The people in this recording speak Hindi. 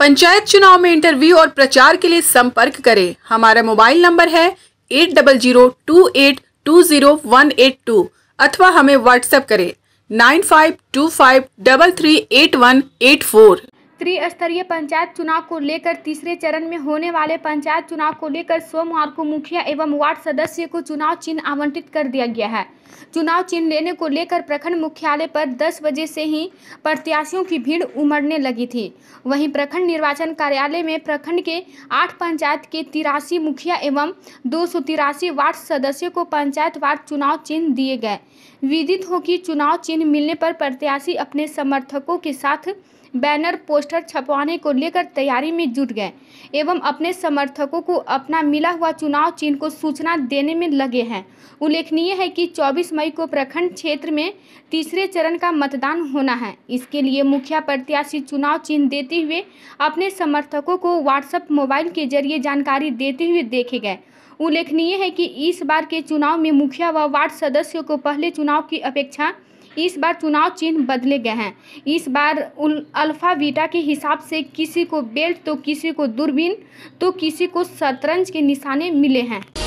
पंचायत चुनाव में इंटरव्यू और प्रचार के लिए संपर्क करें हमारा मोबाइल नंबर है eight double zero two eight two zero one eight two अथवा हमें व्हाट्सएप करें nine five two five double three eight one eight four त्रिस्तरीय पंचायत चुनाव को लेकर तीसरे चरण में होने वाले पंचायत चुनाव को लेकर सोमवार को मुखिया एवं वार्ड सदस्य को चुनाव चिन्ह आवंटित कर दिया गया है चुनाव चिन्ह लेने को लेकर प्रखंड मुख्यालय पर 10 बजे से ही प्रत्याशियों की भीड़ उमड़ने लगी थी वहीं प्रखंड निर्वाचन कार्यालय में प्रखंड के आठ पंचायत के तिरासी मुखिया एवं दो वार्ड सदस्यों को पंचायत वार्ड चुनाव चिन्ह दिए गए विदित हो कि चुनाव चिन्ह मिलने पर प्रत्याशी अपने समर्थकों के साथ बैनर पोस्ट पोस्टर छपवाने को लेकर तैयारी में जुट गए एवं अपने समर्थकों को अपना मिला हुआ चुनाव चिन्ह को सूचना देने में लगे हैं उल्लेखनीय है कि 24 मई को प्रखंड क्षेत्र में तीसरे चरण का मतदान होना है इसके लिए मुखिया प्रत्याशी चुनाव चिन्ह देते हुए अपने समर्थकों को व्हाट्सएप मोबाइल के जरिए जानकारी देते हुए देखे गए उल्लेखनीय है कि इस बार के चुनाव में मुखिया व वा वार्ड सदस्यों को पहले चुनाव की अपेक्षा इस बार चुनाव चिन्ह बदले गए हैं इस बार उन अल्फ़ा बीटा के हिसाब से किसी को बेल्ट तो किसी को दूरबीन तो किसी को शतरंज के निशाने मिले हैं